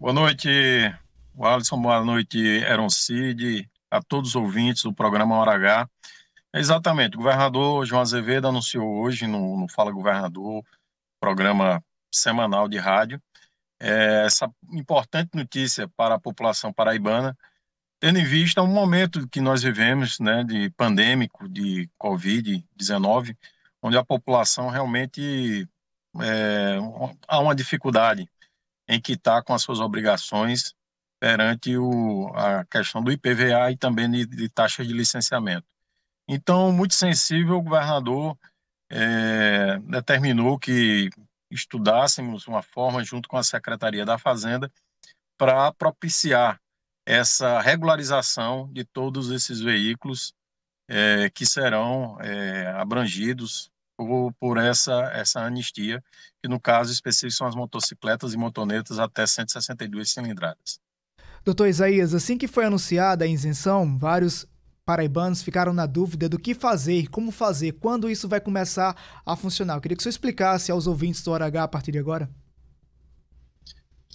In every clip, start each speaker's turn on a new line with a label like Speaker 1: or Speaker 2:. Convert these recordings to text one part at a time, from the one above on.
Speaker 1: Boa noite, Alisson. Boa noite, Eron Cid, a todos os ouvintes do programa Hora H. Exatamente, o governador João Azevedo anunciou hoje no, no Fala Governador, programa semanal de rádio, é, essa importante notícia para a população paraibana, tendo em vista o um momento que nós vivemos, né, de pandêmico, de Covid-19, onde a população realmente é, há uma dificuldade em que está com as suas obrigações perante o, a questão do IPVA e também de, de taxas de licenciamento. Então, muito sensível, o governador é, determinou que estudássemos uma forma, junto com a Secretaria da Fazenda, para propiciar essa regularização de todos esses veículos é, que serão é, abrangidos por, por essa, essa anistia, que no caso específico são as motocicletas e motonetas até 162 cilindradas.
Speaker 2: Doutor Isaías, assim que foi anunciada a isenção, vários paraibanos ficaram na dúvida do que fazer, como fazer, quando isso vai começar a funcionar. Eu queria que você explicasse aos ouvintes do RH a partir de agora.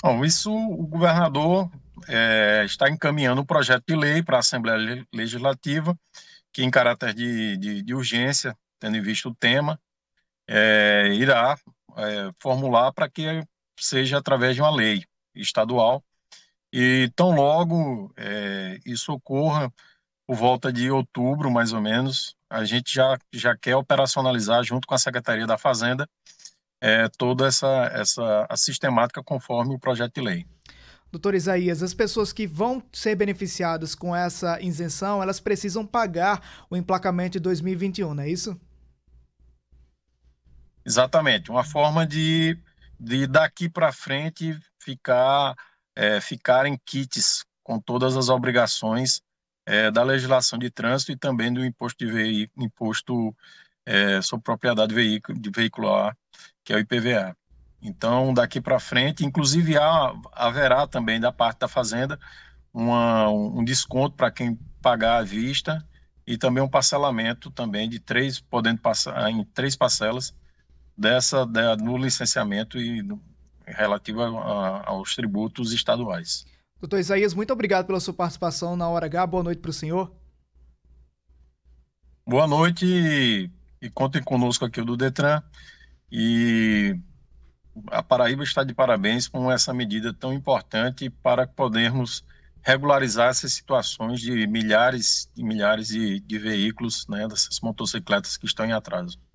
Speaker 1: Bom, isso o governador é, está encaminhando um projeto de lei para a Assembleia Legislativa, que em caráter de, de, de urgência tendo em vista o tema, é, irá é, formular para que seja através de uma lei estadual. E tão logo é, isso ocorra, por volta de outubro, mais ou menos, a gente já, já quer operacionalizar, junto com a Secretaria da Fazenda, é, toda essa, essa a sistemática conforme o projeto de lei.
Speaker 2: Doutor Isaías, as pessoas que vão ser beneficiadas com essa isenção, elas precisam pagar o emplacamento de 2021, não é isso?
Speaker 1: Exatamente, uma forma de, de daqui para frente ficar, é, ficar em kits com todas as obrigações é, da legislação de trânsito e também do imposto de VI, imposto é, sobre propriedade de veículo, de que é o IPVA. Então, daqui para frente, inclusive há, haverá também da parte da Fazenda uma, um desconto para quem pagar à vista e também um parcelamento também de três, podendo passar em três parcelas, dessa da, né, no licenciamento e no, relativo a, a, aos tributos estaduais.
Speaker 2: Doutor Isaías, muito obrigado pela sua participação na Hora H. Boa noite para o senhor.
Speaker 1: Boa noite e, e contem conosco aqui do Detran. E a Paraíba está de parabéns com essa medida tão importante para podermos regularizar essas situações de milhares e milhares de, de veículos, né, dessas motocicletas que estão em atraso.